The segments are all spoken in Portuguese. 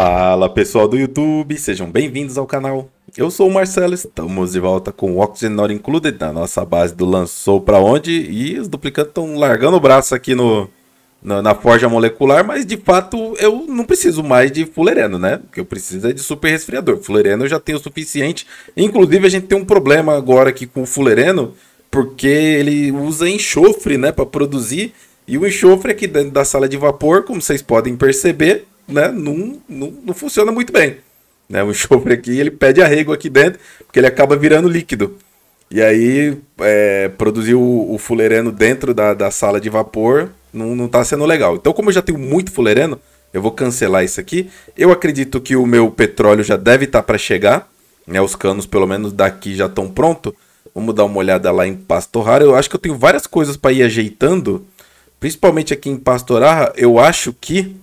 Fala pessoal do YouTube, sejam bem-vindos ao canal. Eu sou o Marcelo, estamos de volta com o Oxygen Not Included na nossa base do Lançou Pra Onde e os duplicantes estão largando o braço aqui no, na, na, forja molecular, mas de fato eu não preciso mais de fulereno, né? O que eu preciso é de super resfriador. Fulereno eu já tenho o suficiente. Inclusive a gente tem um problema agora aqui com o fulereno, porque ele usa enxofre, né, para produzir. E o enxofre aqui dentro da sala de vapor, como vocês podem perceber, né, não, não, não funciona muito bem. Né? O enxofre aqui ele pede arrego aqui dentro, porque ele acaba virando líquido. E aí, é, produzir o, o fulereno dentro da, da sala de vapor não, não tá sendo legal. Então, como eu já tenho muito fulereno, eu vou cancelar isso aqui. Eu acredito que o meu petróleo já deve estar tá para chegar. Né? Os canos, pelo menos daqui, já estão prontos. Vamos dar uma olhada lá em Pastorrara. Eu acho que eu tenho várias coisas para ir ajeitando. Principalmente aqui em Pastorar eu acho que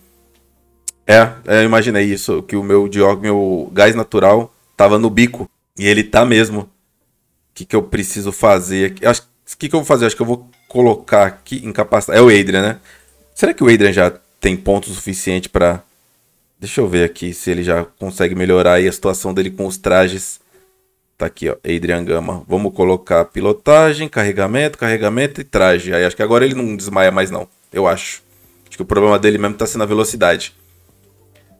é, é, eu imaginei isso, que o meu dióxido, meu gás natural tava no bico. E ele tá mesmo. O que, que eu preciso fazer aqui? Acho, o que, que eu vou fazer? Acho que eu vou colocar aqui incapacidade. É o Adrian, né? Será que o Adrian já tem ponto suficiente para Deixa eu ver aqui se ele já consegue melhorar aí a situação dele com os trajes. Tá aqui, ó, Adrian Gama. Vamos colocar pilotagem, carregamento, carregamento e traje. Aí acho que agora ele não desmaia mais não, eu acho. Acho que o problema dele mesmo tá sendo a velocidade.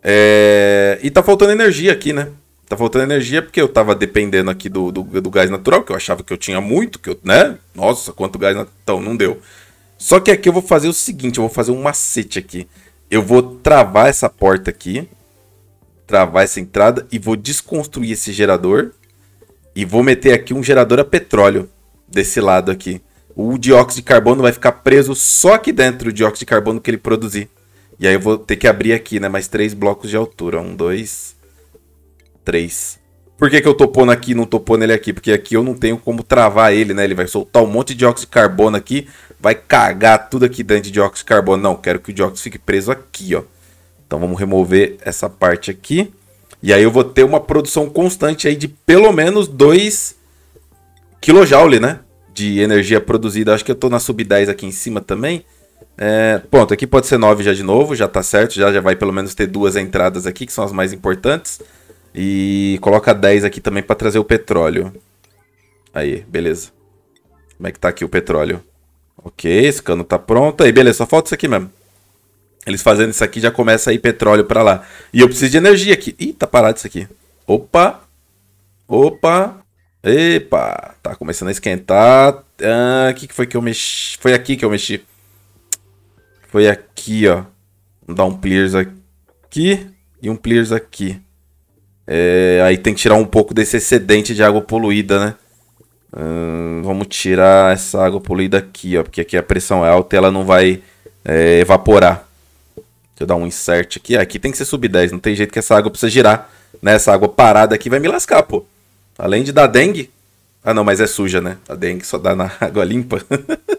É... E tá faltando energia aqui, né? Tá faltando energia porque eu tava dependendo aqui do, do, do gás natural, que eu achava que eu tinha muito, que eu, né? Nossa, quanto gás natural. Então, não deu. Só que aqui eu vou fazer o seguinte, eu vou fazer um macete aqui. Eu vou travar essa porta aqui, travar essa entrada e vou desconstruir esse gerador e vou meter aqui um gerador a petróleo desse lado aqui. O dióxido de carbono vai ficar preso só aqui dentro, o dióxido de carbono que ele produzir. E aí eu vou ter que abrir aqui, né? Mais três blocos de altura. Um, dois, três. Por que, que eu tô pondo aqui e não tô pondo ele aqui? Porque aqui eu não tenho como travar ele, né? Ele vai soltar um monte de dióxido de carbono aqui. Vai cagar tudo aqui dentro de dióxido de carbono. Não, quero que o dióxido fique preso aqui, ó. Então vamos remover essa parte aqui. E aí eu vou ter uma produção constante aí de pelo menos 2 kJ, né? De energia produzida. Acho que eu tô na sub 10 aqui em cima também. É, pronto, aqui pode ser 9 já de novo, já tá certo, já, já vai pelo menos ter duas entradas aqui, que são as mais importantes. E coloca 10 aqui também para trazer o petróleo. Aí, beleza. Como é que tá aqui o petróleo? Ok, esse cano tá pronto. Aí, beleza, só falta isso aqui mesmo. Eles fazendo isso aqui já começa a ir petróleo para lá. E eu preciso de energia aqui. Ih, tá parado isso aqui. Opa! Opa! Epa! Tá começando a esquentar. O ah, que, que foi que eu mexi? Foi aqui que eu mexi foi aqui, ó. Vamos dar um players aqui e um players aqui. É, aí tem que tirar um pouco desse excedente de água poluída, né? Hum, vamos tirar essa água poluída aqui, ó. Porque aqui a pressão é alta e ela não vai é, evaporar. Deixa eu dar um insert aqui. Ah, aqui tem que ser sub 10. Não tem jeito que essa água precisa girar. Né? Essa água parada aqui vai me lascar, pô. Além de dar dengue. Ah, não, mas é suja, né? A dengue só dá na água limpa.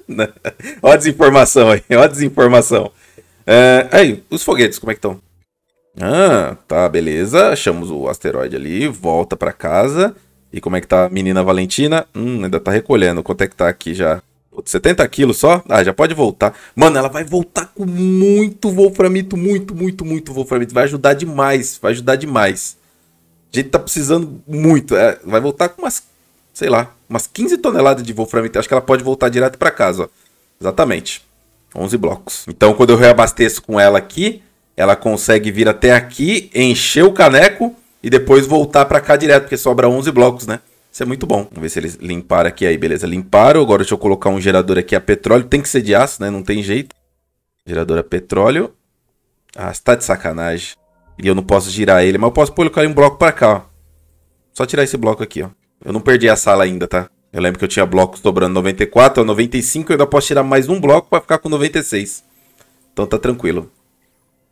Né? ó a desinformação aí, ó a desinformação. É, aí, os foguetes, como é que estão? Ah, tá, beleza. Achamos o asteroide ali, volta para casa. E como é que tá a menina Valentina? Hum, ainda tá recolhendo. Quanto é que tá aqui já? 70 quilos só? Ah, já pode voltar. Mano, ela vai voltar com muito wolframito, muito, muito, muito wolframito. Vai ajudar demais, vai ajudar demais. A gente tá precisando muito. É, vai voltar com umas sei lá, umas 15 toneladas de Wolfram. Acho que ela pode voltar direto para casa, ó. Exatamente. 11 blocos. Então, quando eu reabasteço com ela aqui, ela consegue vir até aqui, encher o caneco e depois voltar para cá direto, porque sobra 11 blocos, né? Isso é muito bom. Vamos ver se eles limparam aqui aí, beleza. Limparam. Agora deixa eu colocar um gerador aqui a petróleo. Tem que ser de aço, né? Não tem jeito. Gerador a petróleo. Ah, está de sacanagem. E eu não posso girar ele, mas eu posso colocar um bloco para cá, ó. Só tirar esse bloco aqui, ó. Eu não perdi a sala ainda, tá? Eu lembro que eu tinha blocos sobrando 94, 95, eu ainda posso tirar mais um bloco para ficar com 96. Então tá tranquilo.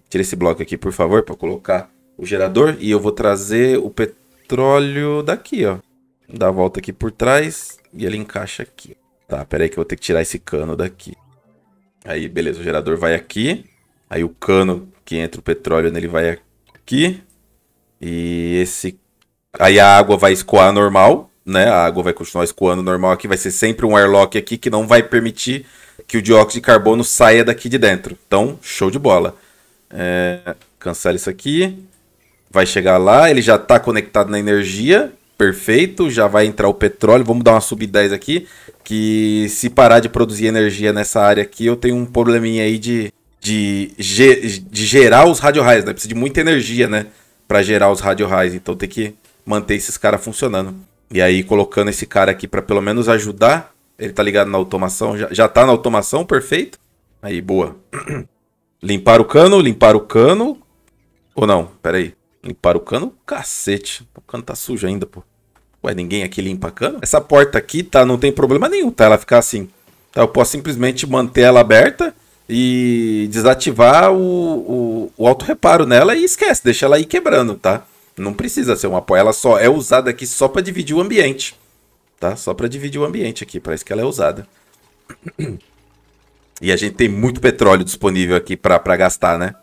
Tira esse bloco aqui, por favor, para colocar o gerador. E eu vou trazer o petróleo daqui, ó. Dá a volta aqui por trás e ele encaixa aqui. Tá, pera aí que eu vou ter que tirar esse cano daqui. Aí, beleza, o gerador vai aqui. Aí o cano que entra o petróleo nele vai aqui. E esse Aí a água vai escoar normal, né? A água vai continuar escoando normal aqui, vai ser sempre um airlock aqui que não vai permitir que o dióxido de carbono saia daqui de dentro. Então, show de bola. É, cancela isso aqui. Vai chegar lá, ele já está conectado na energia, perfeito, já vai entrar o petróleo. Vamos dar uma sub 10 aqui, que se parar de produzir energia nessa área aqui, eu tenho um probleminha aí de, de, de gerar os radiorrais, né? Precisa de muita energia, né? Para gerar os radiorrais, então tem que manter esses caras funcionando. E aí, colocando esse cara aqui para pelo menos ajudar, ele tá ligado na automação, já, já tá na automação, perfeito. Aí, boa. limpar o cano, limpar o cano. Ou não, pera aí. Limpar o cano? Cacete. O cano tá sujo ainda, pô. Ué, ninguém aqui limpa cano? Essa porta aqui, tá? Não tem problema nenhum, tá? Ela ficar assim. Tá? Eu posso simplesmente manter ela aberta e desativar o, o, o auto-reparo nela e esquece, deixa ela ir quebrando, tá? Não precisa ser um apoio, ela só é usada aqui só para dividir o ambiente, tá? Só para dividir o ambiente aqui, para isso que ela é usada. E a gente tem muito petróleo disponível aqui para gastar, né?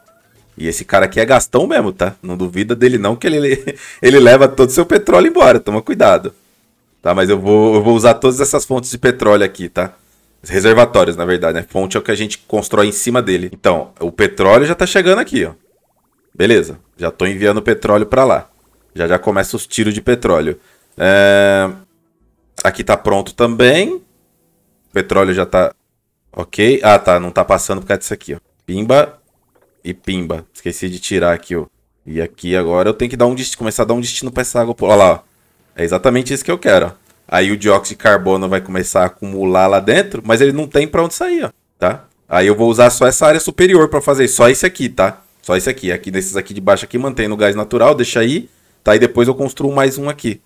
E esse cara aqui é gastão mesmo, tá? Não duvida dele não, que ele, ele leva todo o seu petróleo embora, toma cuidado. Tá, mas eu vou, eu vou usar todas essas fontes de petróleo aqui, tá? Reservatórios, na verdade, né? Fonte é o que a gente constrói em cima dele. Então, o petróleo já tá chegando aqui, ó. Beleza, já estou enviando petróleo para lá. Já já começa os tiros de petróleo. É... Aqui está pronto também. O petróleo já está Ok. Ah, tá. Não está passando por causa disso aqui, ó. Pimba e pimba. Esqueci de tirar aqui, ó. E aqui agora eu tenho que dar um destino, começar a dar um destino para essa água. Olha lá, ó. É exatamente isso que eu quero, ó. Aí o dióxido de carbono vai começar a acumular lá dentro, mas ele não tem para onde sair, ó. Tá? Aí eu vou usar só essa área superior para fazer só isso aqui, tá? Só esse aqui. Aqui nesses aqui de baixo aqui, mantém no gás natural, deixa aí. Tá, e depois eu construo mais um aqui.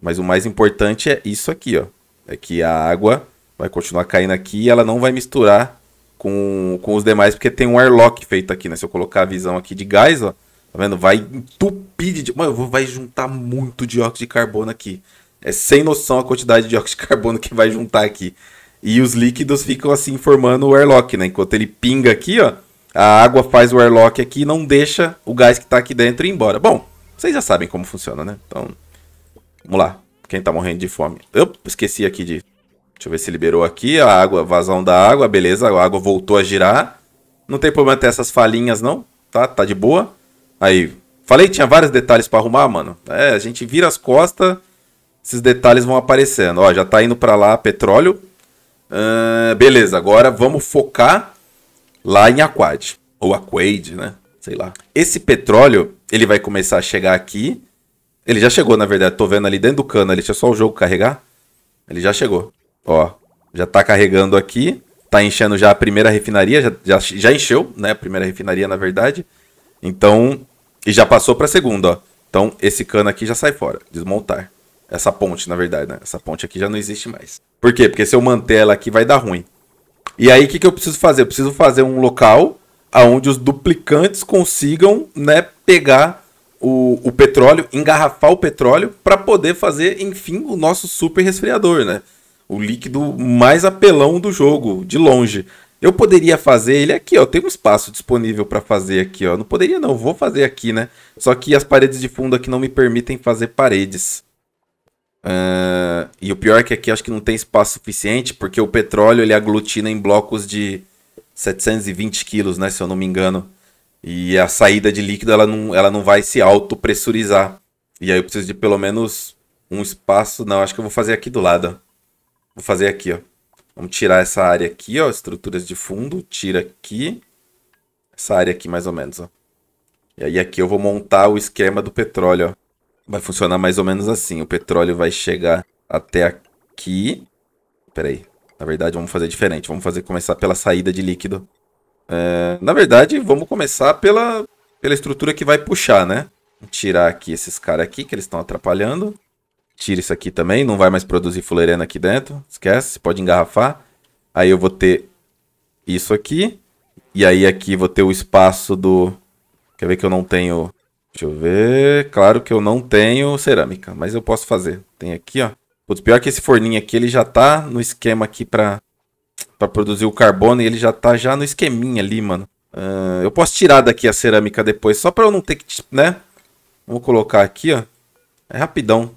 Mas o mais importante é isso aqui, ó. É que a água vai continuar caindo aqui e ela não vai misturar com, com os demais, porque tem um airlock feito aqui, né? Se eu colocar a visão aqui de gás, ó. Tá vendo? Vai entupir de... Mano, vai juntar muito dióxido de carbono aqui. É sem noção a quantidade de dióxido de carbono que vai juntar aqui. E os líquidos ficam assim formando o airlock, né? Enquanto ele pinga aqui, ó, a água faz o airlock aqui e não deixa o gás que está aqui dentro ir embora. Bom, vocês já sabem como funciona, né? Então, vamos lá. Quem está morrendo de fome. Eu esqueci aqui de... Deixa eu ver se liberou aqui a água, vazão da água. Beleza, a água voltou a girar. Não tem problema ter essas falhinhas, não. Tá, tá de boa. Aí, falei tinha vários detalhes para arrumar, mano. É, a gente vira as costas, esses detalhes vão aparecendo. Ó, já tá indo para lá petróleo. Uh, beleza, agora vamos focar lá em Aquad, ou Aquade, né? Sei lá. Esse petróleo, ele vai começar a chegar aqui. Ele já chegou, na verdade. Tô vendo ali dentro do cano ali. Deixa só o jogo carregar. Ele já chegou. Ó, já tá carregando aqui. Tá enchendo já a primeira refinaria. Já, já, já encheu, né? A primeira refinaria, na verdade. Então, e já passou pra segunda, ó. Então, esse cano aqui já sai fora. Desmontar. Essa ponte, na verdade, né? Essa ponte aqui já não existe mais. Por quê? Porque se eu manter ela aqui, vai dar ruim. E aí, o que, que eu preciso fazer? Eu preciso fazer um local aonde os duplicantes consigam né, pegar o, o petróleo, engarrafar o petróleo para poder fazer, enfim, o nosso super resfriador, né? O líquido mais apelão do jogo, de longe. Eu poderia fazer ele aqui, ó. Tem um espaço disponível para fazer aqui, ó. Não poderia, não. Vou fazer aqui, né? Só que as paredes de fundo aqui não me permitem fazer paredes. Uh, e o pior é que aqui acho que não tem espaço suficiente, porque o petróleo ele aglutina em blocos de 720 quilos, né, se eu não me engano. E a saída de líquido ela não, ela não vai se autopressurizar. E aí eu preciso de pelo menos um espaço. Não, acho que eu vou fazer aqui do lado. Vou fazer aqui, ó. Vamos tirar essa área aqui, ó. Estruturas de fundo. Tira aqui. Essa área aqui, mais ou menos, ó. E aí aqui eu vou montar o esquema do petróleo, ó. Vai funcionar mais ou menos assim. O petróleo vai chegar até aqui. Peraí. Na verdade, vamos fazer diferente. Vamos fazer começar pela saída de líquido. É, na verdade, vamos começar pela, pela estrutura que vai puxar, né? Tirar aqui esses caras aqui, que eles estão atrapalhando. Tira isso aqui também. Não vai mais produzir fuleirena aqui dentro. Esquece. Pode engarrafar. Aí eu vou ter isso aqui. E aí aqui vou ter o espaço do... Quer ver que eu não tenho Deixa eu ver. Claro que eu não tenho cerâmica, mas eu posso fazer. Tem aqui, ó. Putz, pior que esse forninho aqui, ele já tá no esquema aqui pra, pra produzir o carbono e ele já tá já no esqueminha ali, mano. Uh, eu posso tirar daqui a cerâmica depois, só pra eu não ter que, né? Vou colocar aqui, ó. É rapidão.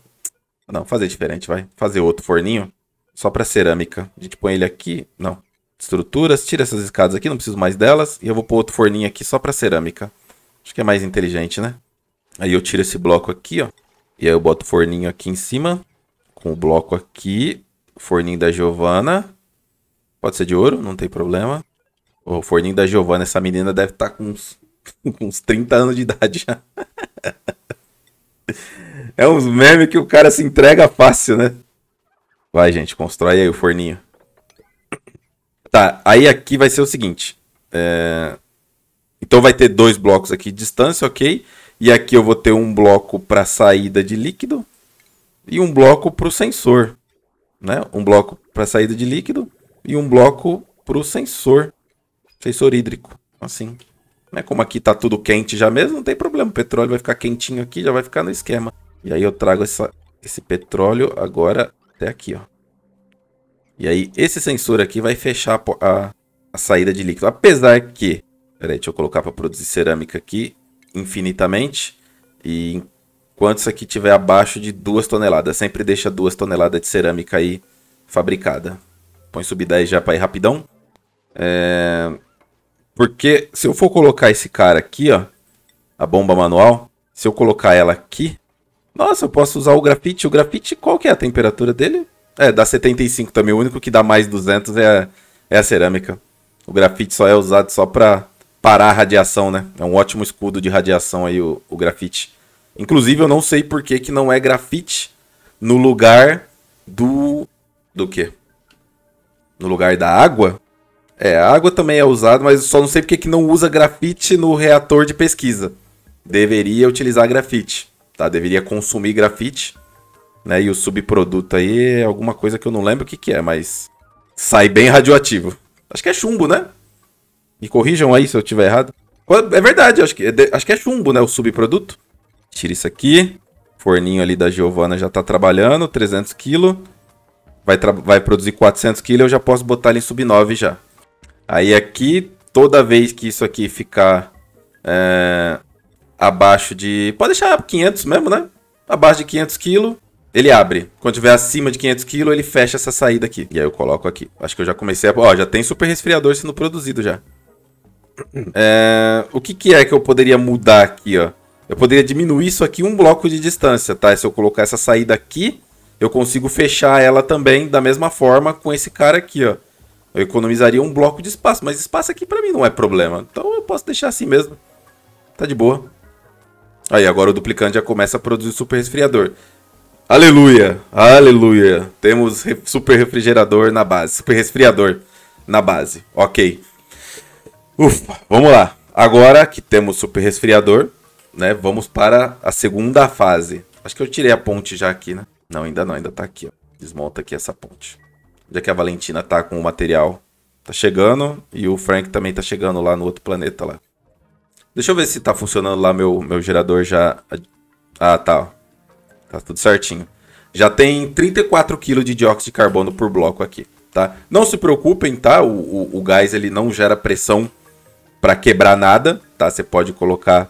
Não, fazer diferente, vai. Fazer outro forninho. Só pra cerâmica. A gente põe ele aqui. Não. Estruturas. Tira essas escadas aqui, não preciso mais delas. E eu vou pôr outro forninho aqui só pra cerâmica. Acho que é mais inteligente, né? Aí eu tiro esse bloco aqui, ó. E aí eu boto o forninho aqui em cima. Com o bloco aqui. Forninho da Giovana. Pode ser de ouro, não tem problema. O forninho da Giovana, essa menina deve estar tá com uns, uns 30 anos de idade já. é uns memes que o cara se entrega fácil, né? Vai, gente, constrói aí o forninho. Tá, aí aqui vai ser o seguinte. É... Então vai ter dois blocos aqui de distância, ok? Ok. E aqui eu vou ter um bloco para saída de líquido e um bloco para o sensor. Né? Um bloco para saída de líquido e um bloco para o sensor. Sensor hídrico. Assim. Né? Como aqui está tudo quente já mesmo, não tem problema. O petróleo vai ficar quentinho aqui, já vai ficar no esquema. E aí eu trago essa, esse petróleo agora até aqui. Ó. E aí esse sensor aqui vai fechar a, a, a saída de líquido. Apesar que... Peraí, deixa eu colocar para produzir cerâmica aqui infinitamente. E enquanto isso aqui tiver abaixo de 2 toneladas, sempre deixa 2 toneladas de cerâmica aí fabricada. Põe sub 10 já para ir rapidão. É... Porque se eu for colocar esse cara aqui, ó, a bomba manual, se eu colocar ela aqui, nossa, eu posso usar o grafite. O grafite, qual que é a temperatura dele? É, dá 75 também. O único que dá mais 200 é a, é a cerâmica. O grafite só é usado só para parar a radiação, né? É um ótimo escudo de radiação aí o, o grafite. Inclusive, eu não sei por que, que não é grafite no lugar do. Do quê? No lugar da água? É, a água também é usada, mas só não sei porque que não usa grafite no reator de pesquisa. Deveria utilizar grafite, tá? Deveria consumir grafite, né? E o subproduto aí é alguma coisa que eu não lembro o que, que é, mas sai bem radioativo. Acho que é chumbo, né? Me corrijam aí se eu tiver errado. É verdade, acho que é, acho que é chumbo, né? O subproduto. Tira isso aqui. Forninho ali da Giovana já tá trabalhando, 300 kg. Vai, vai produzir 400 kg, eu já posso botar ele em sub-9 já. Aí aqui, toda vez que isso aqui ficar é, abaixo de... Pode deixar 500 mesmo, né? Abaixo de 500 kg, ele abre. Quando tiver acima de 500 kg, ele fecha essa saída aqui. E aí eu coloco aqui. Acho que eu já comecei a... Ó, já tem super resfriador sendo produzido já. É, o que, que é que eu poderia mudar aqui, ó? Eu poderia diminuir isso aqui um bloco de distância, tá? se eu colocar essa saída aqui, eu consigo fechar ela também da mesma forma com esse cara aqui, ó. Eu economizaria um bloco de espaço, mas espaço aqui pra mim não é problema. Então eu posso deixar assim mesmo. Tá de boa. Aí, agora o duplicante já começa a produzir super resfriador. Aleluia, aleluia. Temos super refrigerador na base, super resfriador na base. Ok. Ufa, vamos lá. Agora que temos super resfriador, né? Vamos para a segunda fase. Acho que eu tirei a ponte já aqui, né? Não, ainda não, ainda tá aqui, ó. Desmonta aqui essa ponte. Já que a Valentina tá com o material. Tá chegando e o Frank também tá chegando lá no outro planeta lá. Deixa eu ver se tá funcionando lá meu, meu gerador já... Ah, tá. Ó. Tá tudo certinho. Já tem 34 kg de dióxido de carbono por bloco aqui, tá? Não se preocupem, tá? O, o, o gás ele não gera pressão para quebrar nada, tá? Você pode colocar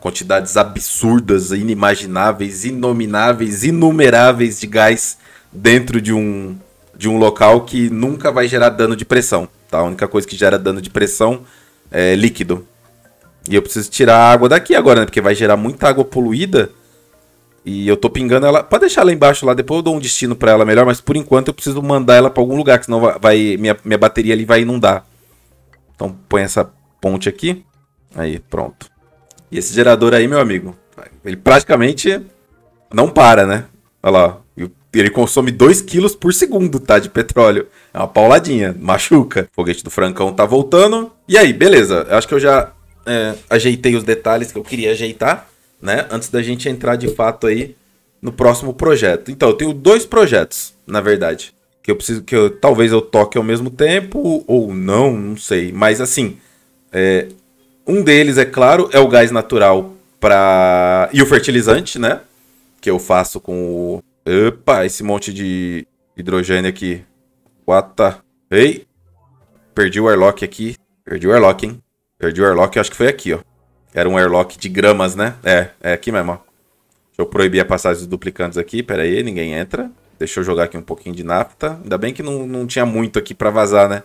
quantidades absurdas, inimagináveis, inomináveis, inumeráveis de gás dentro de um de um local que nunca vai gerar dano de pressão, tá? A única coisa que gera dano de pressão é líquido. E eu preciso tirar a água daqui agora, né? Porque vai gerar muita água poluída. E eu tô pingando ela. Pode deixar lá embaixo lá, depois eu dou um destino para ela melhor, mas por enquanto eu preciso mandar ela para algum lugar, que senão vai, vai minha, minha bateria ali vai inundar. Então põe essa ponte aqui. Aí, pronto. E esse gerador aí, meu amigo, ele praticamente não para, né? Olha lá, ele consome 2 kg por segundo, tá? De petróleo. É uma pauladinha, machuca. O foguete do Francão tá voltando. E aí, beleza. Eu acho que eu já é, ajeitei os detalhes que eu queria ajeitar, né? Antes da gente entrar de fato aí no próximo projeto. Então, eu tenho dois projetos, na verdade. Que eu preciso que eu, talvez eu toque ao mesmo tempo ou não, não sei. Mas assim, é, um deles, é claro, é o gás natural para e o fertilizante, né? Que eu faço com o... Opa, esse monte de hidrogênio aqui. What the... Ei! Perdi o airlock aqui. Perdi o airlock, hein? Perdi o airlock, acho que foi aqui, ó. Era um airlock de gramas, né? É, é aqui mesmo, ó. Deixa eu proibir a passagem dos duplicantes aqui. Pera aí, ninguém entra. Deixa eu jogar aqui um pouquinho de nafta. Ainda bem que não, não tinha muito aqui para vazar, né?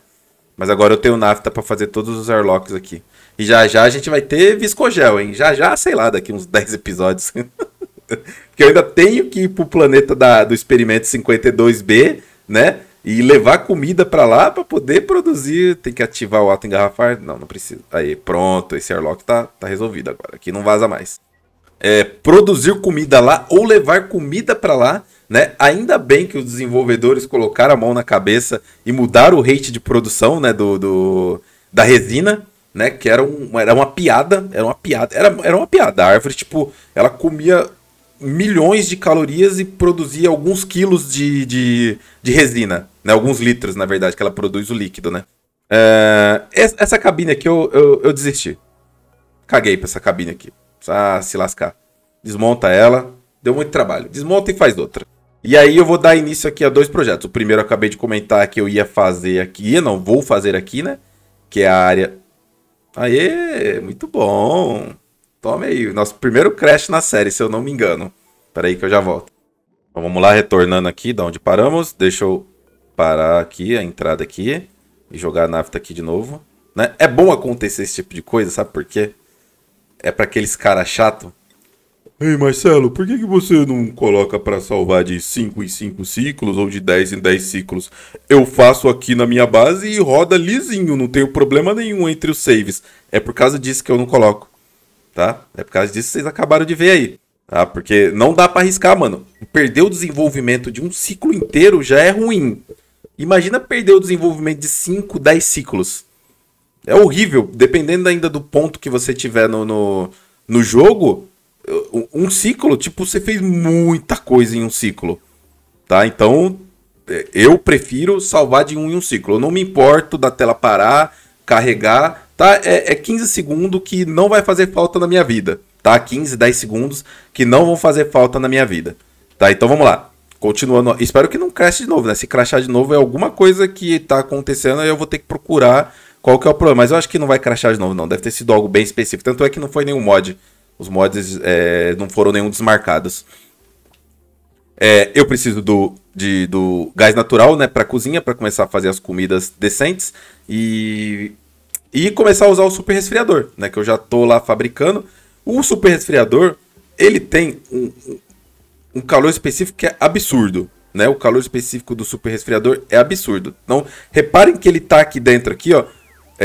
Mas agora eu tenho nafta para fazer todos os airlocks aqui. E já já a gente vai ter viscogel, hein? Já já, sei lá, daqui uns 10 episódios. Porque eu ainda tenho que ir pro planeta da, do experimento 52B, né? E levar comida para lá para poder produzir. Tem que ativar o auto-engarrafar? Não, não precisa. Aí, pronto. Esse airlock tá, tá resolvido agora. Aqui não vaza mais é, produzir comida lá ou levar comida para lá. Né? Ainda bem que os desenvolvedores colocaram a mão na cabeça e mudaram o rate de produção né, do, do da resina, né? Que era, um, era uma piada, era uma piada, era, era uma piada. A árvore, tipo, ela comia milhões de calorias e produzia alguns quilos de, de, de resina, né? Alguns litros, na verdade, que ela produz o líquido, né? É, essa cabine aqui eu, eu, eu desisti. Caguei pra essa cabine aqui. Ah, se lascar. Desmonta ela. Deu muito trabalho. Desmonta e faz outra. E aí eu vou dar início aqui a dois projetos. O primeiro eu acabei de comentar que eu ia fazer aqui, não vou fazer aqui, né? Que é a área... Aê, muito bom. Tome aí, nosso primeiro crash na série, se eu não me engano. Espera aí que eu já volto. Então vamos lá, retornando aqui da onde paramos. Deixa eu parar aqui, a entrada aqui. E jogar a nafta aqui de novo. Né? É bom acontecer esse tipo de coisa, sabe por quê? é para aqueles caras chato. Ei, Marcelo, por que, que você não coloca para salvar de 5 em 5 ciclos ou de 10 em 10 ciclos? Eu faço aqui na minha base e roda lisinho, não tenho problema nenhum entre os saves. É por causa disso que eu não coloco, tá? É por causa disso que vocês acabaram de ver aí, tá? Porque não dá para arriscar, mano. Perder o desenvolvimento de um ciclo inteiro já é ruim. Imagina perder o desenvolvimento de 5, 10 ciclos. É horrível. Dependendo ainda do ponto que você tiver no, no, no jogo, um ciclo, tipo, você fez muita coisa em um ciclo. Tá? Então, é, eu prefiro salvar de um em um ciclo. Eu não me importo da tela parar, carregar, tá? É, é 15 segundos que não vai fazer falta na minha vida, tá? 15, 10 segundos que não vão fazer falta na minha vida, tá? Então vamos lá. Continuando, espero que não crash de novo, né? Se crashar de novo é alguma coisa que tá acontecendo e eu vou ter que procurar qual que é o problema. Mas eu acho que não vai crashar de novo, não. Deve ter sido algo bem específico. Tanto é que não foi nenhum mod. Os mods é, não foram nenhum desmarcados. É, eu preciso do, de, do gás natural, né, pra cozinha, para começar a fazer as comidas decentes. E, e começar a usar o super resfriador, né, que eu já tô lá fabricando. O super resfriador, ele tem um, um calor específico que é absurdo. Né, o calor específico do super resfriador é absurdo. Então, reparem que ele tá aqui dentro aqui, ó,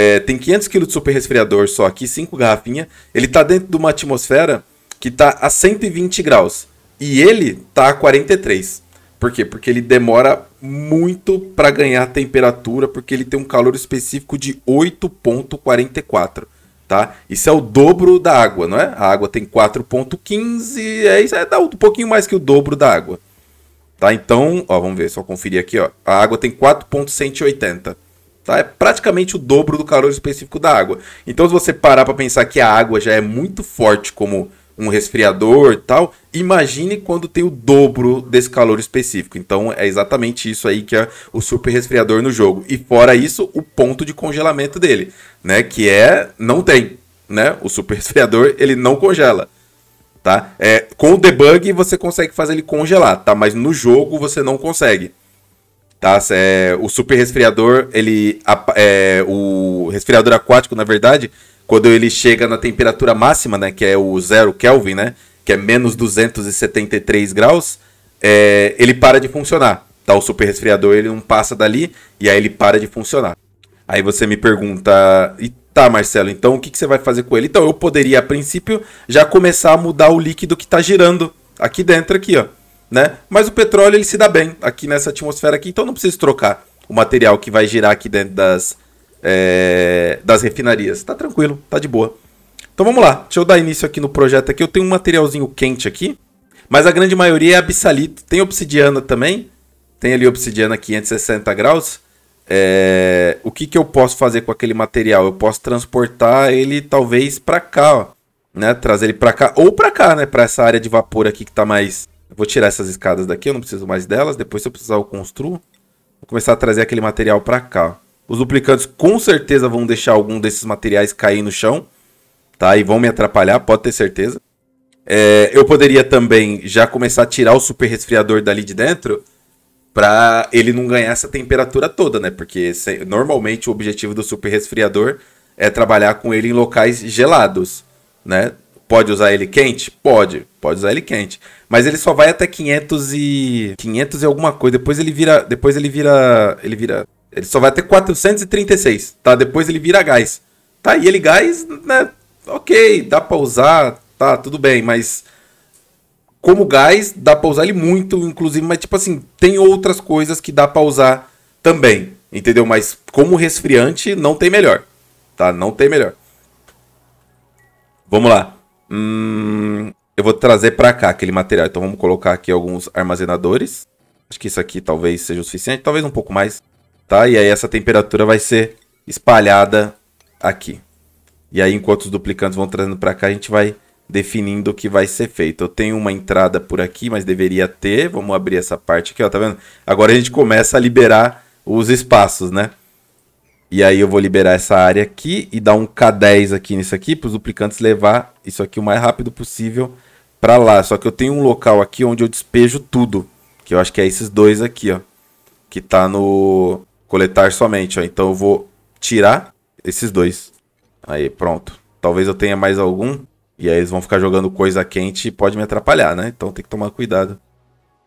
é, tem 500 kg de super resfriador só aqui, 5 garrafinhas. Ele está dentro de uma atmosfera que está a 120 graus. E ele está a 43. Por quê? Porque ele demora muito para ganhar temperatura, porque ele tem um calor específico de 8.44, tá? Isso é o dobro da água, não é? A água tem 4.15, é isso, é dá um pouquinho mais que o dobro da água. Tá? Então, ó, vamos ver, só conferir aqui, ó. A água tem 4.180 tá? É praticamente o dobro do calor específico da água. Então, se você parar para pensar que a água já é muito forte como um resfriador e tal, imagine quando tem o dobro desse calor específico. Então é exatamente isso aí que é o super resfriador no jogo. E fora isso, o ponto de congelamento dele, né, que é não tem, né? O super resfriador, ele não congela. Tá? É, com o debug você consegue fazer ele congelar, tá? Mas no jogo você não consegue. Tá? É, o super resfriador, ele, é, o resfriador aquático, na verdade, quando ele chega na temperatura máxima, né, que é o zero Kelvin, né, que é menos 273 graus, é, ele para de funcionar. Tá? O super resfriador ele não passa dali e aí ele para de funcionar. Aí você me pergunta, e tá, Marcelo, então o que, que você vai fazer com ele? Então eu poderia, a princípio, já começar a mudar o líquido que está girando aqui dentro, aqui, ó né? Mas o petróleo ele se dá bem aqui nessa atmosfera aqui, então não precisa trocar o material que vai girar aqui dentro das, é, das refinarias. Tá tranquilo, tá de boa. Então vamos lá, deixa eu dar início aqui no projeto aqui. Eu tenho um materialzinho quente aqui, mas a grande maioria é abissalito. Tem obsidiana também, tem ali obsidiana 560 graus. É, o que, que eu posso fazer com aquele material? Eu posso transportar ele talvez para cá, ó, né? Trazer ele para cá ou para cá, né? Para essa área de vapor aqui que tá mais vou tirar essas escadas daqui, eu não preciso mais delas. Depois, se eu precisar, eu construo. Vou começar a trazer aquele material para cá. Os duplicantes com certeza vão deixar algum desses materiais cair no chão. Tá? E vão me atrapalhar, pode ter certeza. É, eu poderia também já começar a tirar o super resfriador dali de dentro para ele não ganhar essa temperatura toda, né? Porque se, normalmente o objetivo do super resfriador é trabalhar com ele em locais gelados, né? Pode usar ele quente? Pode, pode usar ele quente. Mas ele só vai até 500 e 500 e alguma coisa. Depois ele vira, depois ele vira, ele vira, ele só vai até 436, tá? Depois ele vira gás. Tá, e ele gás, né? OK, dá para usar, tá, tudo bem, mas como gás, dá para usar ele muito, inclusive, mas tipo assim, tem outras coisas que dá para usar também, entendeu? Mas como resfriante não tem melhor, tá? Não tem melhor. Vamos lá. Hum, eu vou trazer para cá aquele material. Então vamos colocar aqui alguns armazenadores. Acho que isso aqui talvez seja o suficiente, talvez um pouco mais, tá? E aí essa temperatura vai ser espalhada aqui. E aí enquanto os duplicantes vão trazendo para cá, a gente vai definindo o que vai ser feito. Eu tenho uma entrada por aqui, mas deveria ter. Vamos abrir essa parte aqui, ó, tá vendo? Agora a gente começa a liberar os espaços, né? E aí eu vou liberar essa área aqui e dar um K10 aqui nisso aqui para os duplicantes levar isso aqui o mais rápido possível para lá. Só que eu tenho um local aqui onde eu despejo tudo, que eu acho que é esses dois aqui, ó, que tá no coletar somente, ó. Então eu vou tirar esses dois. Aí, pronto. Talvez eu tenha mais algum e aí eles vão ficar jogando coisa quente e pode me atrapalhar, né? Então tem que tomar cuidado.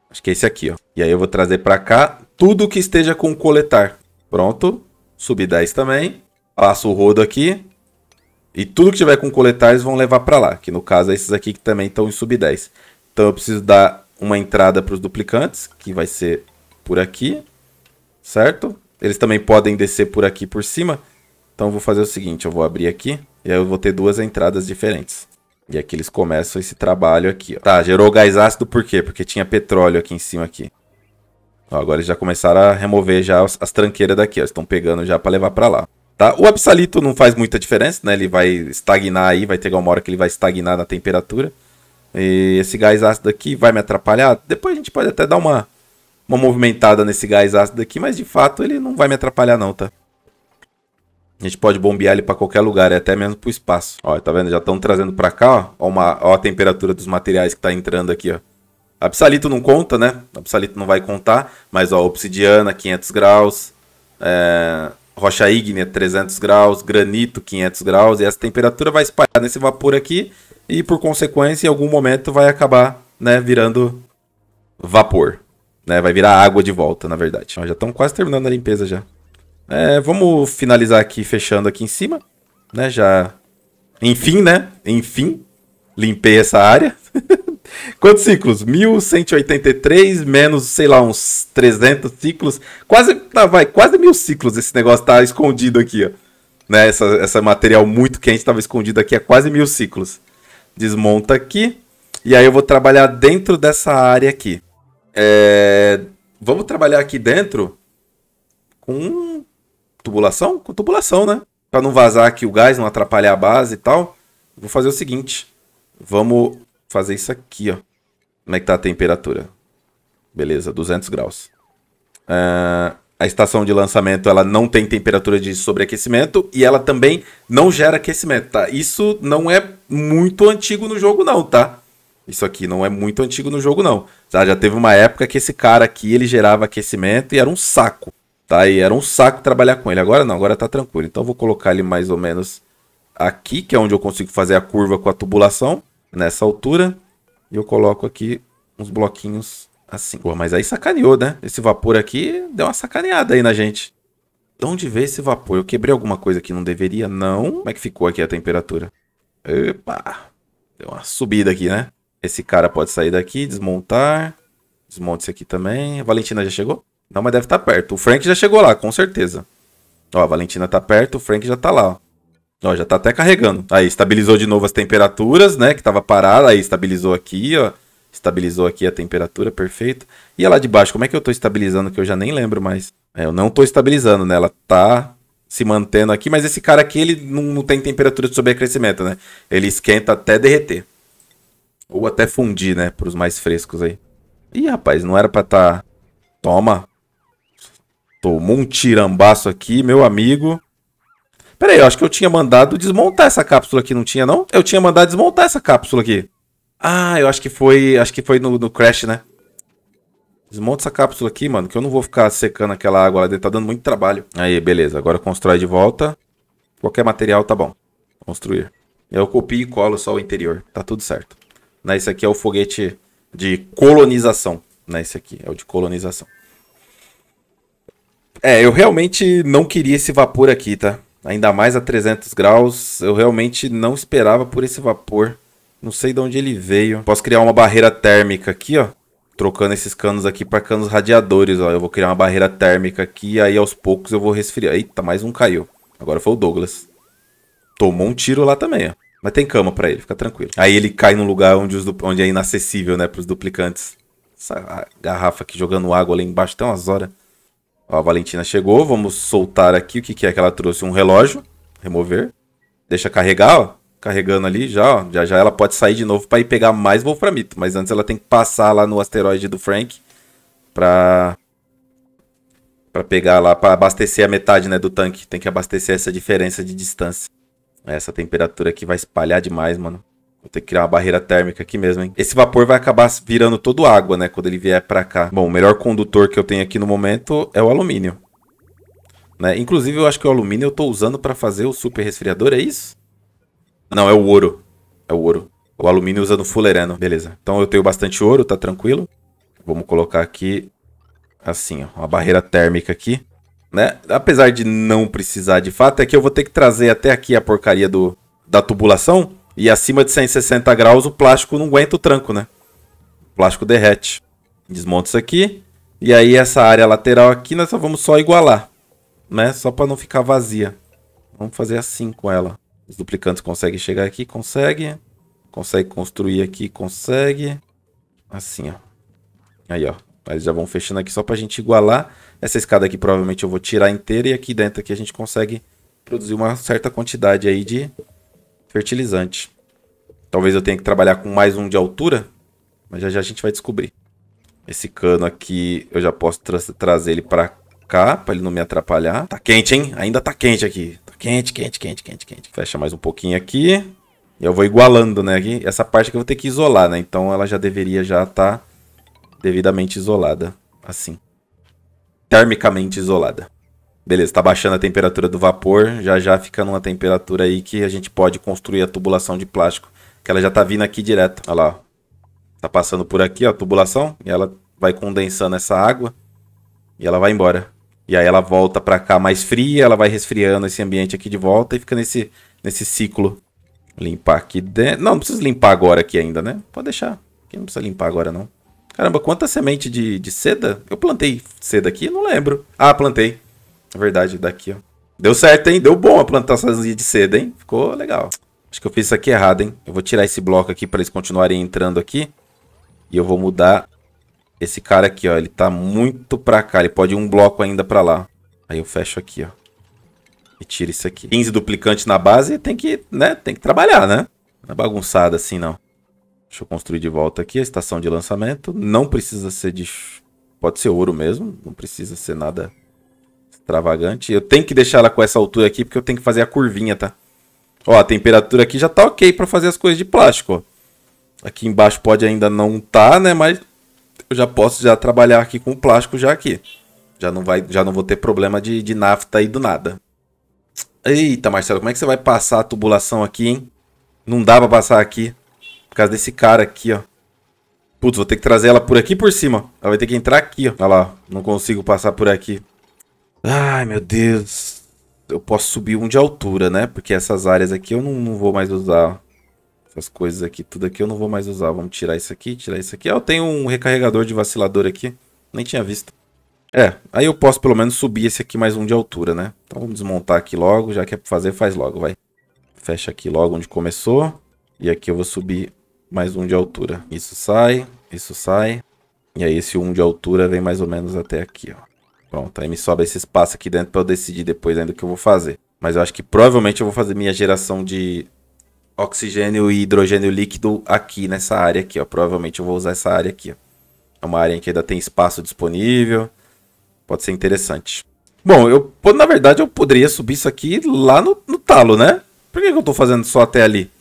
Acho que é esse aqui, ó. E aí eu vou trazer para cá tudo que esteja com coletar. Pronto. Subir 10 também. Passo o rodo aqui. E tudo que tiver com coletários vão levar para lá. Que no caso é esses aqui que também estão em sub 10. Então eu preciso dar uma entrada para os duplicantes. Que vai ser por aqui. Certo? Eles também podem descer por aqui por cima. Então eu vou fazer o seguinte. Eu vou abrir aqui. E aí eu vou ter duas entradas diferentes. E aqui eles começam esse trabalho aqui. Ó. Tá, gerou gás ácido por quê? Porque tinha petróleo aqui em cima aqui. Ó, agora eles já começaram a remover já as, as tranqueiras daqui, ó. Estão pegando já para levar para lá. Tá? O absalito não faz muita diferença, né? Ele vai estagnar aí, vai ter uma hora que ele vai estagnar na temperatura. E esse gás ácido aqui vai me atrapalhar? Depois a gente pode até dar uma, uma movimentada nesse gás ácido aqui, mas de fato ele não vai me atrapalhar não, tá? A gente pode bombear ele para qualquer lugar, é até mesmo para o espaço. Ó, tá vendo? Já estão trazendo para cá, ó, uma, ó a temperatura dos materiais que está entrando aqui, ó. A Psalito não conta, né? A Psalito não vai contar, mas ó, obsidiana 500 graus, é, rocha ígnea 300 graus, granito 500 graus, e essa temperatura vai espalhar nesse vapor aqui e por consequência em algum momento vai acabar, né, virando vapor, né? Vai virar água de volta, na verdade. Ó, já estão quase terminando a limpeza já. É, vamos finalizar aqui fechando aqui em cima, né? Já enfim, né? Enfim, limpei essa área. Quantos ciclos? 1183 menos, sei lá, uns 300 ciclos. Quase, tá, vai, quase mil ciclos esse negócio tá escondido aqui, ó. Né? Essa, essa material muito quente estava escondida aqui há quase mil ciclos. Desmonta aqui. E aí eu vou trabalhar dentro dessa área aqui. É... Vamos trabalhar aqui dentro com tubulação? Com tubulação, né? Para não vazar aqui o gás, não atrapalhar a base e tal. Vou fazer o seguinte. Vamos fazer isso aqui, ó. Como é que tá a temperatura? Beleza, 200 graus. Uh, a estação de lançamento ela não tem temperatura de sobreaquecimento e ela também não gera aquecimento, tá? Isso não é muito antigo no jogo não, tá? Isso aqui não é muito antigo no jogo não. Tá? Já teve uma época que esse cara aqui ele gerava aquecimento e era um saco, tá? E era um saco trabalhar com ele. Agora não, agora tá tranquilo. Então eu vou colocar ele mais ou menos aqui, que é onde eu consigo fazer a curva com a tubulação nessa altura. E eu coloco aqui uns bloquinhos assim. Pô, mas aí sacaneou, né? Esse vapor aqui deu uma sacaneada aí na gente. De onde veio esse vapor? Eu quebrei alguma coisa que não deveria? Não. Como é que ficou aqui a temperatura? Epa! Deu uma subida aqui, né? Esse cara pode sair daqui, desmontar. Desmonte esse aqui também. A Valentina já chegou? Não, mas deve estar tá perto. O Frank já chegou lá, com certeza. Ó, a Valentina tá perto, o Frank já tá lá, ó. Ó, já tá até carregando. Aí estabilizou de novo as temperaturas, né? Que tava parada, aí estabilizou aqui, ó. Estabilizou aqui a temperatura, perfeito. E a lá de baixo, como é que eu tô estabilizando que eu já nem lembro mais? É, eu não tô estabilizando, né? Ela tá se mantendo aqui, mas esse cara aqui, ele não, não tem temperatura de sobrecrescimento, né? Ele esquenta até derreter. Ou até fundir, né? Para os mais frescos aí. Ih, rapaz, não era para estar... Tá... Toma. Tomou um tirambaço aqui, meu amigo. Peraí, eu acho que eu tinha mandado desmontar essa cápsula aqui, não tinha não? Eu tinha mandado desmontar essa cápsula aqui. Ah, eu acho que foi, acho que foi no, no crash, né? Desmonta essa cápsula aqui, mano, que eu não vou ficar secando aquela água lá dentro, tá dando muito trabalho. Aí, beleza, agora constrói de volta. Qualquer material tá bom. Construir. Eu copio e colo só o interior, tá tudo certo. Né, esse aqui é o foguete de colonização, né, esse aqui é o de colonização. É, eu realmente não queria esse vapor aqui, tá? ainda mais a 300 graus, eu realmente não esperava por esse vapor. Não sei de onde ele veio. Posso criar uma barreira térmica aqui, ó. Trocando esses canos aqui para canos radiadores, ó. Eu vou criar uma barreira térmica aqui e aí aos poucos eu vou resfriar. Eita, mais um caiu. Agora foi o Douglas. Tomou um tiro lá também, ó. Mas tem cama para ele, fica tranquilo. Aí ele cai num lugar onde, os onde é inacessível, né, pros duplicantes. Essa garrafa aqui jogando água ali embaixo tem umas horas. Ó, a Valentina chegou, vamos soltar aqui o que, que é que ela trouxe. Um relógio, remover. Deixa carregar, ó. Carregando ali já, ó. Já já ela pode sair de novo para ir pegar mais Wolframito. Mas antes ela tem que passar lá no asteroide do Frank pra, pra pegar lá, pra abastecer a metade né, do tanque. Tem que abastecer essa diferença de distância. Essa temperatura aqui vai espalhar demais, mano. Vou ter que criar uma barreira térmica aqui mesmo, hein? Esse vapor vai acabar virando todo água, né? Quando ele vier pra cá. Bom, o melhor condutor que eu tenho aqui no momento é o alumínio. Né? Inclusive, eu acho que o alumínio eu tô usando pra fazer o super resfriador, é isso? Não, é o ouro. É o ouro. O alumínio usando no Beleza. Então eu tenho bastante ouro, tá tranquilo. Vamos colocar aqui assim, ó, uma barreira térmica aqui, né? Apesar de não precisar de fato, é que eu vou ter que trazer até aqui a porcaria do, da tubulação e acima de 160 graus o plástico não aguenta o tranco, né? O plástico derrete. Desmonta isso aqui. E aí essa área lateral aqui nós só vamos só igualar, né? Só para não ficar vazia. Vamos fazer assim com ela. Os duplicantes conseguem chegar aqui, consegue. Consegue construir aqui, consegue. Assim, ó. Aí, ó. Aí eles já vão fechando aqui só para a gente igualar. Essa escada aqui provavelmente eu vou tirar inteira e aqui dentro aqui a gente consegue produzir uma certa quantidade aí de fertilizante. Talvez eu tenha que trabalhar com mais um de altura, mas já já a gente vai descobrir. Esse cano aqui, eu já posso tra trazer ele pra cá, pra ele não me atrapalhar. Tá quente, hein? Ainda tá quente aqui. Tá quente, quente, quente, quente, quente. Fecha mais um pouquinho aqui. E eu vou igualando, né? Aqui, essa parte aqui eu vou ter que isolar, né? Então ela já deveria já estar tá devidamente isolada. Assim. Termicamente isolada. Beleza, tá baixando a temperatura do vapor, já já fica numa temperatura aí que a gente pode construir a tubulação de plástico, que ela já tá vindo aqui direto, olha lá. Tá passando por aqui, ó, a tubulação, e ela vai condensando essa água e ela vai embora. E aí ela volta para cá mais fria, ela vai resfriando esse ambiente aqui de volta e fica nesse, nesse ciclo. Limpar aqui dentro. Não, não precisa limpar agora aqui ainda, né? Pode deixar. Aqui não precisa limpar agora, não. Caramba, quanta semente de, de seda? Eu plantei seda aqui? Não lembro. Ah, plantei. Na verdade, daqui, ó. Deu certo, hein? Deu bom a plantaçãozinha de seda, hein? Ficou legal. Acho que eu fiz isso aqui errado, hein? Eu vou tirar esse bloco aqui para eles continuarem entrando aqui. E eu vou mudar esse cara aqui, ó. Ele tá muito pra cá. Ele pode ir um bloco ainda pra lá. Aí eu fecho aqui, ó. E tiro isso aqui. 15 duplicantes na base tem que, né? Tem que trabalhar, né? Não é bagunçada assim, não. Deixa eu construir de volta aqui a estação de lançamento. Não precisa ser de... Pode ser ouro mesmo. Não precisa ser nada Extravagante. Eu tenho que deixar ela com essa altura aqui, porque eu tenho que fazer a curvinha, tá? Ó, a temperatura aqui já tá ok para fazer as coisas de plástico, ó. Aqui embaixo pode ainda não tá, né? Mas eu já posso já trabalhar aqui com o plástico já aqui. Já não, vai, já não vou ter problema de, de nafta aí do nada. Eita, Marcelo, como é que você vai passar a tubulação aqui, hein? Não dá pra passar aqui. Por causa desse cara aqui, ó. Putz, vou ter que trazer ela por aqui por cima. Ela vai ter que entrar aqui, ó. Olha lá, não consigo passar por aqui. Ai, meu Deus. Eu posso subir um de altura, né? Porque essas áreas aqui eu não, não vou mais usar. Essas coisas aqui, tudo aqui eu não vou mais usar. Vamos tirar isso aqui, tirar isso aqui. Ah, eu tenho um recarregador de vacilador aqui. Nem tinha visto. É, aí eu posso pelo menos subir esse aqui mais um de altura, né? Então vamos desmontar aqui logo, já que é pra fazer, faz logo, vai. Fecha aqui logo onde começou. E aqui eu vou subir mais um de altura. Isso sai, isso sai. E aí esse um de altura vem mais ou menos até aqui, ó. Pronto, aí me sobra esse espaço aqui dentro para eu decidir depois ainda o que eu vou fazer. Mas eu acho que provavelmente eu vou fazer minha geração de oxigênio e hidrogênio líquido aqui nessa área aqui, ó. Provavelmente eu vou usar essa área aqui, ó. É uma área em que ainda tem espaço disponível. Pode ser interessante. Bom, eu, na verdade, eu poderia subir isso aqui lá no, no talo, né? Por que, que eu tô fazendo só até ali?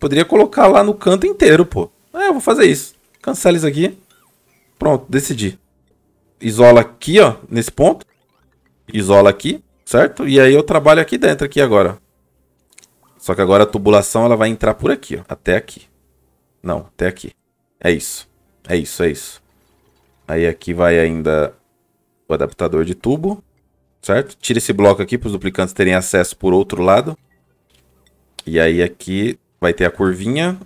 Poderia colocar lá no canto inteiro, pô. É, eu vou fazer isso. Cancela isso aqui. Pronto, decidi isola aqui, ó, nesse ponto. Isola aqui, certo? E aí eu trabalho aqui dentro, aqui agora. Só que agora a tubulação ela vai entrar por aqui, ó, até aqui. Não, até aqui. É isso. É isso, é isso. Aí aqui vai ainda o adaptador de tubo, certo? Tira esse bloco aqui para os duplicantes terem acesso por outro lado. E aí aqui vai ter a curvinha.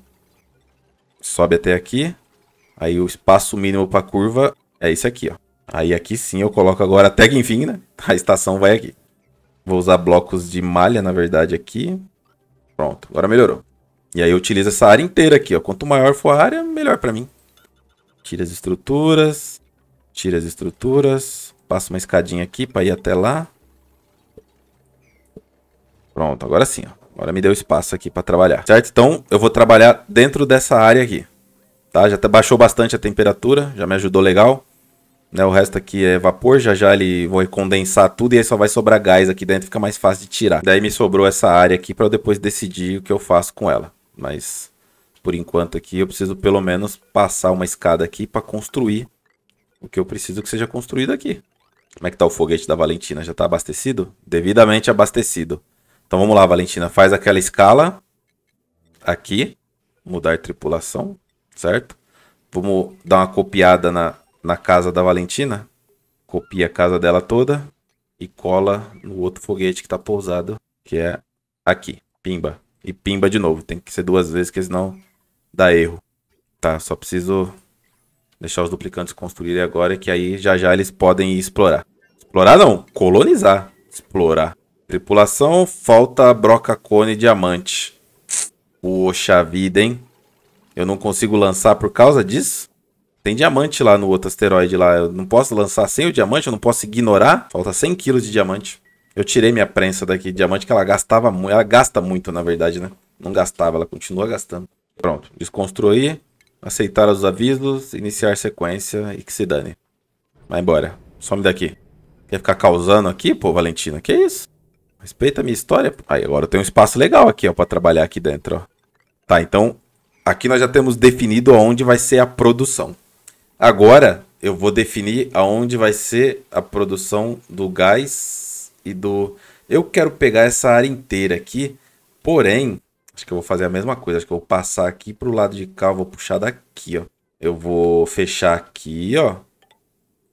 Sobe até aqui. Aí o espaço mínimo para curva é esse aqui, ó. Aí aqui sim eu coloco agora até que enfim, né? A estação vai aqui. Vou usar blocos de malha, na verdade, aqui. Pronto, agora melhorou. E aí eu utilizo essa área inteira aqui, ó. Quanto maior for a área, melhor para mim. Tira as estruturas. Tira as estruturas. Passa uma escadinha aqui para ir até lá. Pronto, agora sim, ó. Agora me deu espaço aqui para trabalhar. Certo? Então eu vou trabalhar dentro dessa área aqui. Tá? Já baixou bastante a temperatura, já me ajudou legal. Né? O resto aqui é vapor, já já ele vai condensar tudo e aí só vai sobrar gás aqui dentro, fica mais fácil de tirar. Daí me sobrou essa área aqui para eu depois decidir o que eu faço com ela. Mas por enquanto aqui eu preciso pelo menos passar uma escada aqui para construir o que eu preciso que seja construído aqui. Como é que tá o foguete da Valentina? Já tá abastecido? Devidamente abastecido. Então vamos lá, Valentina. Faz aquela escala. Aqui. Mudar tripulação. Certo? Vamos dar uma copiada na, na casa da Valentina, copia a casa dela toda e cola no outro foguete que está pousado, que é aqui. Pimba. E pimba de novo. Tem que ser duas vezes, que senão dá erro. Tá, só preciso deixar os duplicantes construírem agora, que aí já já eles podem explorar. Explorar não, colonizar. Explorar. Tripulação, falta broca cone diamante. Poxa vida, hein? Eu não consigo lançar por causa disso? tem diamante lá no outro asteroide lá. Eu não posso lançar sem o diamante, eu não posso ignorar. Falta 100 quilos de diamante. Eu tirei minha prensa daqui de diamante, que ela gastava muito. Ela gasta muito, na verdade, né? Não gastava, ela continua gastando. Pronto, desconstruir, aceitar os avisos, iniciar sequência e que se dane. Vai embora, some daqui. Quer ficar causando aqui, pô, Valentina? Que isso? Respeita a minha história. Aí, agora eu tenho um espaço legal aqui, ó, pra trabalhar aqui dentro, ó. Tá, então, aqui nós já temos definido onde vai ser a produção. Agora eu vou definir aonde vai ser a produção do gás e do... Eu quero pegar essa área inteira aqui, porém, acho que eu vou fazer a mesma coisa. Acho que eu vou passar aqui para o lado de cá, vou puxar daqui, ó. Eu vou fechar aqui, ó.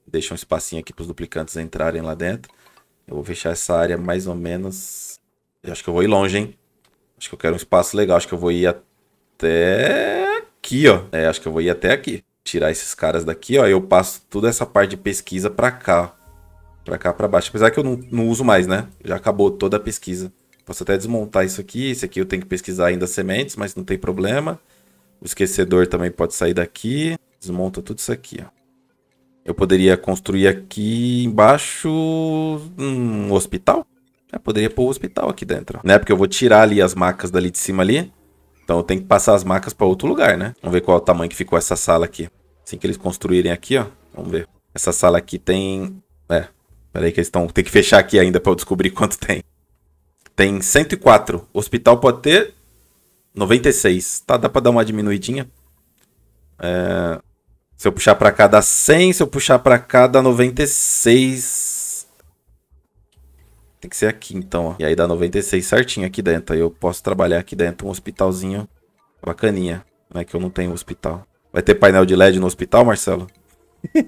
Deixa um espacinho aqui para os duplicantes entrarem lá dentro. Eu vou fechar essa área mais ou menos... Eu acho que eu vou ir longe, hein? Acho que eu quero um espaço legal. Acho que eu vou ir até aqui, ó. É, acho que eu vou ir até aqui tirar esses caras daqui, ó, eu passo toda essa parte de pesquisa para cá, para cá, para baixo. Apesar que eu não, não, uso mais, né? Já acabou toda a pesquisa. Posso até desmontar isso aqui, isso aqui eu tenho que pesquisar ainda sementes, mas não tem problema. O esquecedor também pode sair daqui, desmonta tudo isso aqui, ó. Eu poderia construir aqui embaixo um hospital? Eu é, poderia pôr o um hospital aqui dentro, né? Porque eu vou tirar ali as macas dali de cima ali então eu tenho que passar as macas para outro lugar, né? Vamos ver qual é o tamanho que ficou essa sala aqui. Assim que eles construírem aqui, ó. Vamos ver. Essa sala aqui tem... É, peraí que eles estão... Tem que fechar aqui ainda para eu descobrir quanto tem. Tem 104. O hospital pode ter 96. Tá, dá para dar uma diminuidinha. É... Se eu puxar para cá dá 100, se eu puxar para cá dá 96... Tem que ser aqui, então, ó. E aí dá 96 certinho aqui dentro. Aí eu posso trabalhar aqui dentro um hospitalzinho bacaninha, né? Que eu não tenho hospital. Vai ter painel de LED no hospital, Marcelo?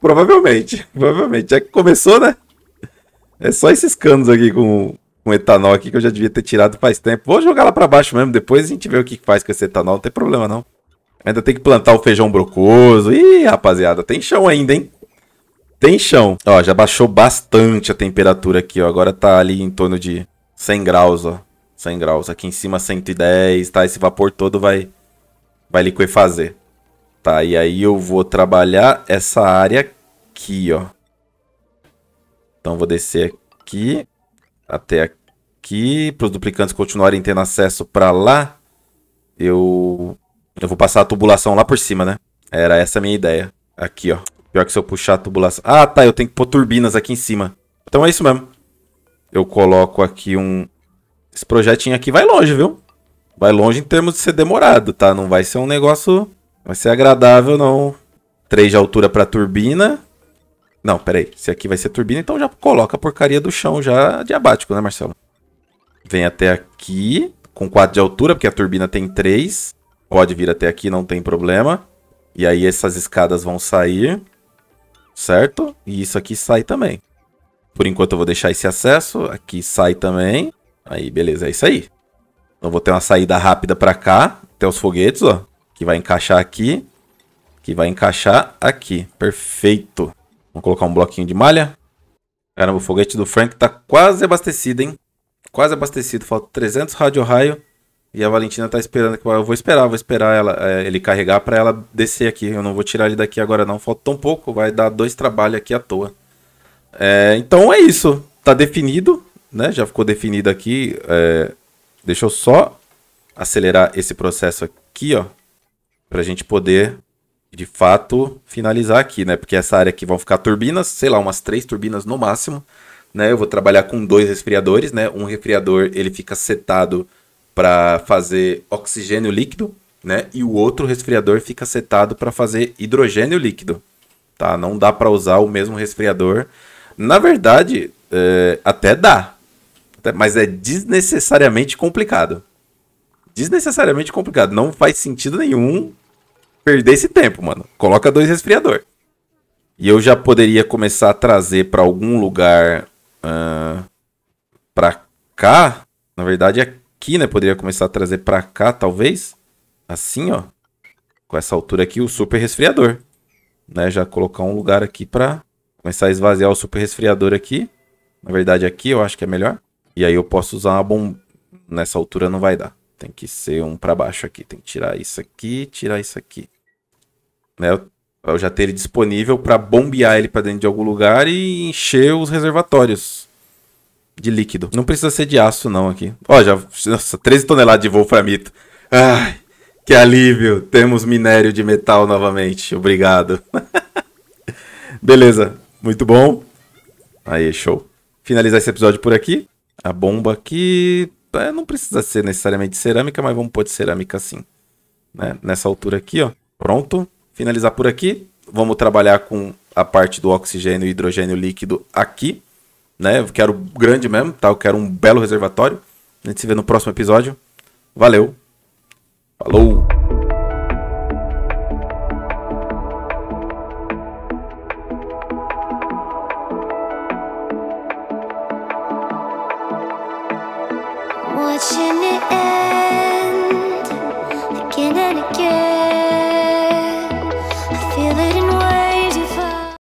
provavelmente, provavelmente. Já é que começou, né? É só esses canos aqui com, com etanol aqui que eu já devia ter tirado faz tempo. Vou jogar lá pra baixo mesmo, depois a gente vê o que faz com esse etanol, não tem problema não. Ainda tem que plantar o feijão brocoso. Ih, rapaziada, tem chão ainda, hein? Tem chão. Ó, já baixou bastante a temperatura aqui, ó. Agora tá ali em torno de 100 graus, ó. 100 graus. Aqui em cima 110, tá? Esse vapor todo vai, vai liquefazer. Tá, e aí eu vou trabalhar essa área aqui, ó. Então vou descer aqui até aqui. Para os duplicantes continuarem tendo acesso para lá, eu... eu vou passar a tubulação lá por cima, né? Era essa a minha ideia. Aqui, ó. Pior que se eu puxar a tubulação... Ah, tá, eu tenho que pôr turbinas aqui em cima. Então é isso mesmo. Eu coloco aqui um... Esse projetinho aqui vai longe, viu? Vai longe em termos de ser demorado, tá? Não vai ser um negócio... Vai ser agradável, não. 3 de altura pra turbina. Não, peraí. Se aqui vai ser turbina, então já coloca a porcaria do chão já diabático, né, Marcelo? Vem até aqui, com 4 de altura, porque a turbina tem 3. Pode vir até aqui, não tem problema. E aí essas escadas vão sair certo? E isso aqui sai também. Por enquanto eu vou deixar esse acesso, aqui sai também. Aí, beleza, é isso aí. Então vou ter uma saída rápida para cá, até os foguetes, ó. Que vai encaixar aqui, que vai encaixar aqui. Perfeito. Vamos colocar um bloquinho de malha. Caramba, o foguete do Frank tá quase abastecido, hein? Quase abastecido, falta 300 rádio-raio e a Valentina tá esperando que eu vou esperar, vou esperar ela, é, ele carregar para ela descer aqui. Eu não vou tirar ele daqui agora não, falta tão pouco, vai dar dois trabalhos aqui à toa. É, então é isso, tá definido, né? Já ficou definido aqui. É, deixa eu só acelerar esse processo aqui, ó, pra gente poder de fato finalizar aqui, né? Porque essa área aqui vão ficar turbinas, sei lá, umas três turbinas no máximo, né? Eu vou trabalhar com dois resfriadores, né? Um resfriador ele fica setado para fazer oxigênio líquido, né? E o outro resfriador fica setado para fazer hidrogênio líquido, tá? Não dá para usar o mesmo resfriador. Na verdade, é, até dá, mas é desnecessariamente complicado. Desnecessariamente complicado. Não faz sentido nenhum perder esse tempo, mano. Coloca dois resfriador. E eu já poderia começar a trazer para algum lugar uh, ah, para cá. Na verdade, é aqui, né? Poderia começar a trazer para cá, talvez. Assim, ó. Com essa altura aqui, o super resfriador. Né? Já colocar um lugar aqui para começar a esvaziar o super resfriador aqui. Na verdade, aqui eu acho que é melhor. E aí eu posso usar uma bomba. Nessa altura não vai dar. Tem que ser um para baixo aqui. Tem que tirar isso aqui, tirar isso aqui. Né? Eu já ter ele disponível para bombear ele para dentro de algum lugar e encher os reservatórios de líquido. Não precisa ser de aço, não, aqui. Ó, já. Nossa, 13 toneladas de wolframito. Ai, que alívio! Temos minério de metal novamente. Obrigado. Beleza, muito bom. Aí, show. Finalizar esse episódio por aqui. A bomba aqui. É, não precisa ser necessariamente cerâmica, mas vamos pôr de cerâmica sim. Né? Nessa altura aqui, ó. Pronto. Finalizar por aqui. Vamos trabalhar com a parte do oxigênio e hidrogênio líquido aqui né? Eu quero grande mesmo, tá? Eu quero um belo reservatório. A gente se vê no próximo episódio. Valeu. Falou.